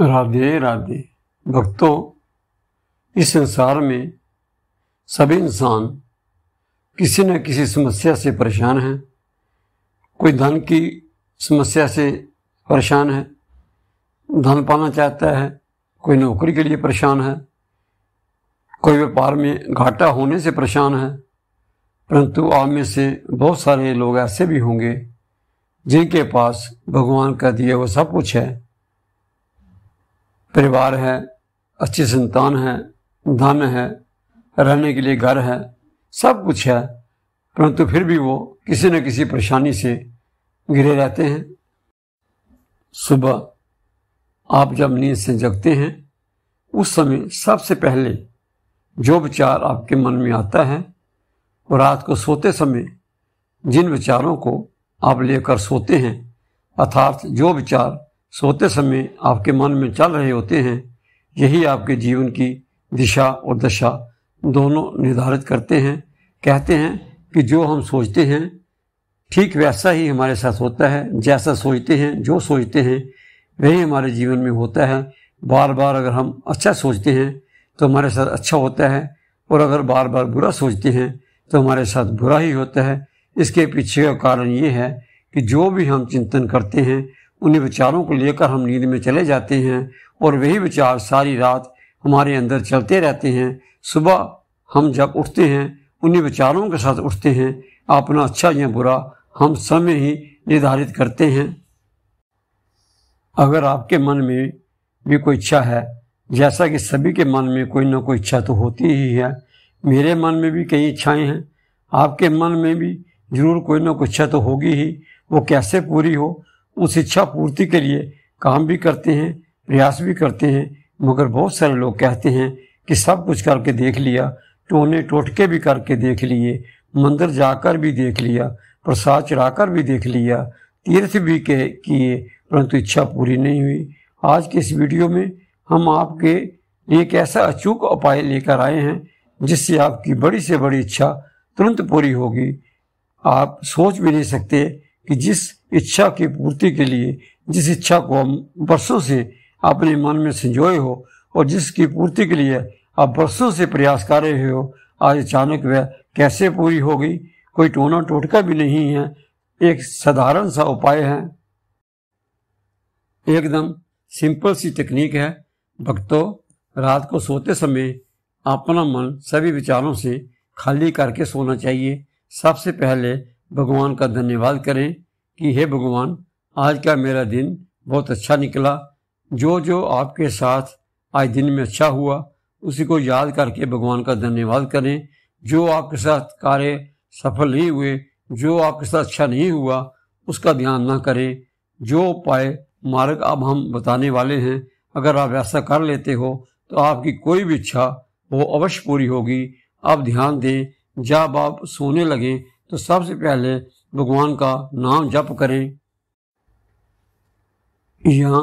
राधे राधे भक्तों इस संसार में सभी इंसान किसी न किसी समस्या से परेशान हैं कोई धन की समस्या से परेशान है धन पाना चाहता है कोई नौकरी के लिए परेशान है कोई व्यापार में घाटा होने से परेशान है परंतु आप में से बहुत सारे लोग ऐसे भी होंगे जिनके पास भगवान का दिया हुआ सब कुछ है परिवार है अच्छी संतान है धन है रहने के लिए घर है सब कुछ है परंतु फिर भी वो किसी न किसी परेशानी से घिरे रहते हैं सुबह आप जब नींद से जगते हैं उस समय सबसे पहले जो विचार आपके मन में आता है और रात को सोते समय जिन विचारों को आप लेकर सोते हैं अर्थात जो विचार सोते समय आपके मन में चल रहे होते हैं यही आपके जीवन की दिशा और दशा दोनों निर्धारित करते हैं कहते हैं कि जो हम सोचते हैं ठीक वैसा ही हमारे साथ होता है जैसा सोचते हैं जो सोचते हैं वही हमारे जीवन में होता है बार बार अगर हम अच्छा सोचते हैं तो हमारे साथ अच्छा होता है और अगर बार बार बुरा सोचते हैं तो हमारे साथ बुरा ही होता है इसके पीछे का कारण ये है कि जो भी हम चिंतन करते हैं उन्हीं विचारों को लेकर हम नींद में चले जाते हैं और वही विचार सारी रात हमारे अंदर चलते रहते हैं सुबह हम जब उठते हैं उन्हीं विचारों के साथ उठते हैं अपना अच्छा या बुरा हम समय ही निर्धारित करते हैं अगर आपके मन में भी कोई इच्छा है जैसा कि सभी के मन में कोई ना कोई इच्छा तो होती ही है मेरे मन में भी कई इच्छाएं हैं आपके मन में भी जरूर कोई ना कोई इच्छा तो होगी ही वो कैसे पूरी हो उस इच्छा पूर्ति के लिए काम भी करते हैं प्रयास भी करते हैं मगर बहुत सारे लोग कहते हैं कि सब कुछ करके देख लिया टोने टोटके भी करके देख लिए मंदिर जाकर भी देख लिया प्रसाद चढ़ाकर भी देख लिया तीर्थ भी के किए परंतु इच्छा पूरी नहीं हुई आज के इस वीडियो में हम आपके एक ऐसा अचूक उपाय लेकर आए हैं जिससे आपकी बड़ी से बड़ी इच्छा तुरंत पूरी होगी आप सोच भी नहीं सकते कि जिस इच्छा की पूर्ति के लिए जिस इच्छा को हम वर्षों से अपने मन में संजोए हो और जिसकी पूर्ति के लिए आप वर्षों से प्रयास कर रहे हो आज अचानक वह कैसे पूरी हो गई कोई टोना टोटका भी नहीं है एक साधारण सा उपाय है एकदम सिंपल सी तकनीक है भक्तों रात को सोते समय अपना मन सभी विचारों से खाली करके सोना चाहिए सबसे पहले भगवान का धन्यवाद करें कि हे भगवान आज का मेरा दिन बहुत अच्छा निकला जो जो आपके साथ आज दिन में अच्छा हुआ उसी को याद करके भगवान का धन्यवाद करें जो आपके साथ कार्य सफल नहीं हुए जो आपके साथ अच्छा नहीं हुआ उसका ध्यान ना करें जो उपाय मार्ग अब हम बताने वाले हैं अगर आप ऐसा कर लेते हो तो आपकी कोई भी इच्छा वो अवश्य पूरी होगी आप ध्यान दें जब आप सोने लगें तो सबसे पहले भगवान का नाम जप करें या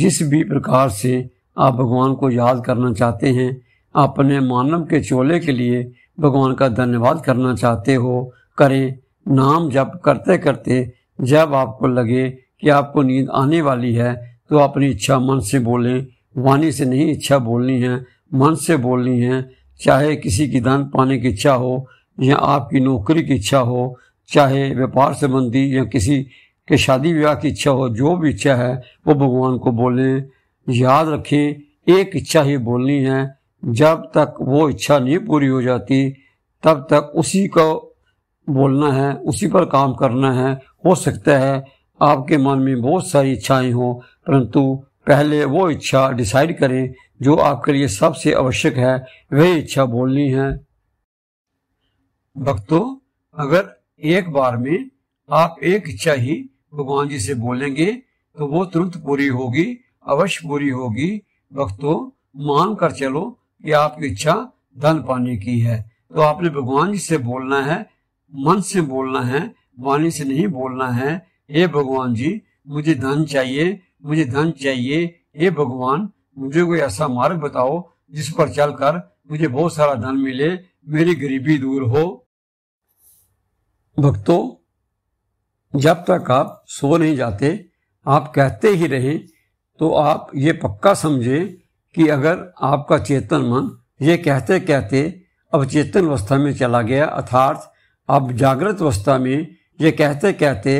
जिस भी प्रकार से आप भगवान को याद करना चाहते हैं अपने मानव के चोले के लिए भगवान का धन्यवाद करना चाहते हो करें नाम जप करते करते जब आपको लगे कि आपको नींद आने वाली है तो अपनी इच्छा मन से बोलें वाणी से नहीं इच्छा बोलनी है मन से बोलनी है चाहे किसी की दान पाने की इच्छा हो या आपकी नौकरी की इच्छा हो चाहे व्यापार संबंधी या किसी के शादी विवाह की इच्छा हो जो भी इच्छा है वो भगवान को बोले याद रखें एक इच्छा ही बोलनी है जब तक वो इच्छा नहीं पूरी हो जाती तब तक उसी को बोलना है उसी पर काम करना है हो सकता है आपके मन में बहुत सारी इच्छाएं हों परंतु पहले वो इच्छा डिसाइड करें जो आपके लिए सबसे आवश्यक है वही इच्छा बोलनी है भक्तों अगर एक बार में आप एक इच्छा ही भगवान जी से बोलेंगे तो वो तुरंत पूरी होगी अवश्य पूरी होगी भक्तों मान कर चलो कि आपकी इच्छा धन पाने की है तो आपने भगवान जी से बोलना है मन से बोलना है वाणी से नहीं बोलना है हे भगवान जी मुझे धन चाहिए मुझे धन चाहिए हे भगवान मुझे कोई ऐसा मार्ग बताओ जिस पर चलकर मुझे बहुत सारा धन मिले मेरी गरीबी दूर हो भक्तों जब तक आप सो नहीं जाते आप कहते ही रहें तो आप ये पक्का समझें कि अगर आपका चेतन मन ये कहते कहते अब चेतन अवस्था में चला गया अर्थात अब जागृत अवस्था में ये कहते कहते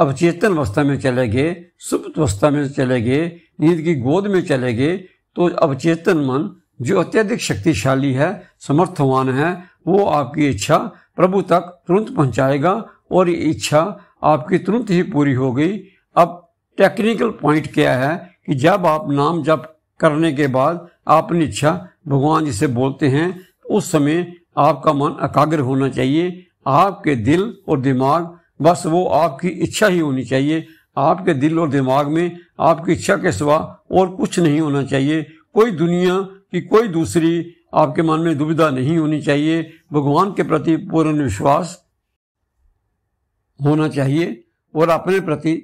अब चेतन अवस्था में चले गए सुप्त अवस्था में चले गए नींद की गोद में चले गए तो अब चेतन मन जो अत्यधिक शक्तिशाली है समर्थवान है वो आपकी इच्छा प्रभु तक तुरंत पहुंचाएगा और ये इच्छा आपकी तुरंत ही पूरी हो गई अब टेक्निकल पॉइंट क्या है कि जब आप नाम जप करने के बाद अपनी इच्छा भगवान जी से बोलते हैं उस समय आपका मन एकाग्र होना चाहिए आपके दिल और दिमाग बस वो आपकी इच्छा ही होनी चाहिए आपके दिल और दिमाग में आपकी इच्छा के सिवा और कुछ नहीं होना चाहिए कोई दुनिया की कोई दूसरी आपके मन में दुविधा नहीं होनी चाहिए भगवान के प्रति पूर्ण विश्वास होना चाहिए और अपने प्रति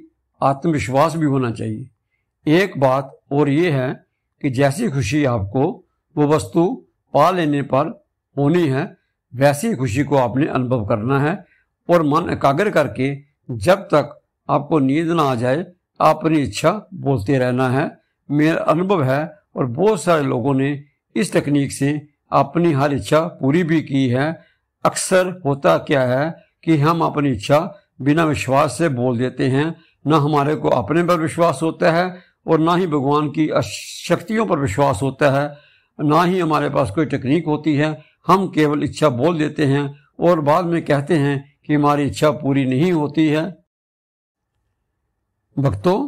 आत्मविश्वास भी होना चाहिए एक बात और ये है कि जैसी खुशी आपको वो वस्तु पा लेने पर होनी है वैसी खुशी को आपने अनुभव करना है और मन एकाग्र करके जब तक आपको नींद ना आ जाए अपनी इच्छा बोलते रहना है मेरा अनुभव है और बहुत सारे लोगों ने इस तकनीक से अपनी हर इच्छा पूरी भी की है अक्सर होता क्या है कि हम अपनी इच्छा बिना विश्वास से बोल देते हैं ना हमारे को अपने पर विश्वास होता है और ना ही भगवान की शक्तियों पर विश्वास होता है ना ही हमारे पास कोई टेक्निक होती है हम केवल इच्छा बोल देते हैं और बाद में कहते हैं कि हमारी इच्छा पूरी नहीं होती है भक्तों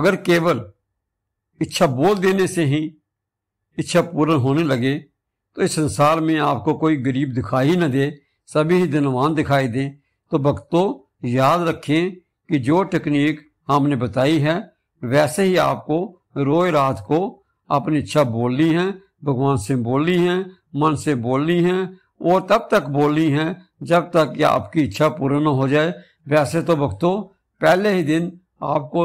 अगर केवल इच्छा बोल देने से ही इच्छा पूर्ण होने लगे तो इस संसार में आपको कोई गरीब दिखाई ही न दे सभी ही धनवान दिखाई दें तो भक्तों याद रखें कि जो टेक्निक हमने बताई है वैसे ही आपको रोज रात को अपनी इच्छा बोलनी है भगवान से बोलनी है मन से बोलनी है और तब तक बोलनी है जब तक कि आपकी इच्छा पूर्ण न हो जाए वैसे तो भक्तों पहले ही दिन आपको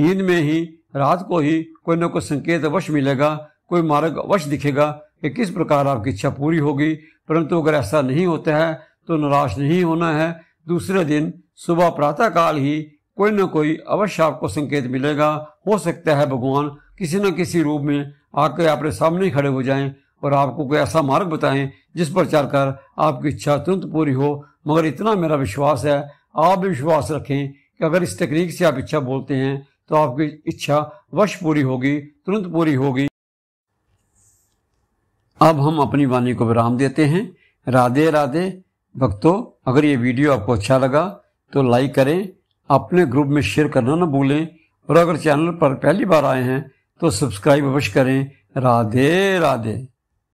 नींद में ही रात को ही कोई ना कोई संकेत अवश्य मिलेगा कोई मार्ग अवश्य दिखेगा कि किस प्रकार आपकी इच्छा पूरी होगी परंतु अगर ऐसा नहीं होता है तो निराश नहीं होना है दूसरे दिन सुबह प्रातः काल ही कोई न कोई अवश्य आपको संकेत मिलेगा हो सकता है भगवान किसी न किसी रूप में आकर आपके सामने खड़े हो जाएं और आपको कोई ऐसा मार्ग बताएं जिस पर चलकर आपकी इच्छा तुरंत पूरी हो मगर इतना मेरा विश्वास है आप भी विश्वास रखें कि अगर इस तकनीक से आप इच्छा बोलते हैं तो आपकी इच्छा वश पूरी होगी तुरंत पूरी होगी अब हम अपनी वाणी को विराम देते हैं राधे राधे भक्तों अगर ये वीडियो आपको अच्छा लगा तो लाइक करें अपने ग्रुप में शेयर करना ना भूलें और अगर चैनल पर पहली बार आए हैं तो सब्सक्राइब अवश्य करें राधे राधे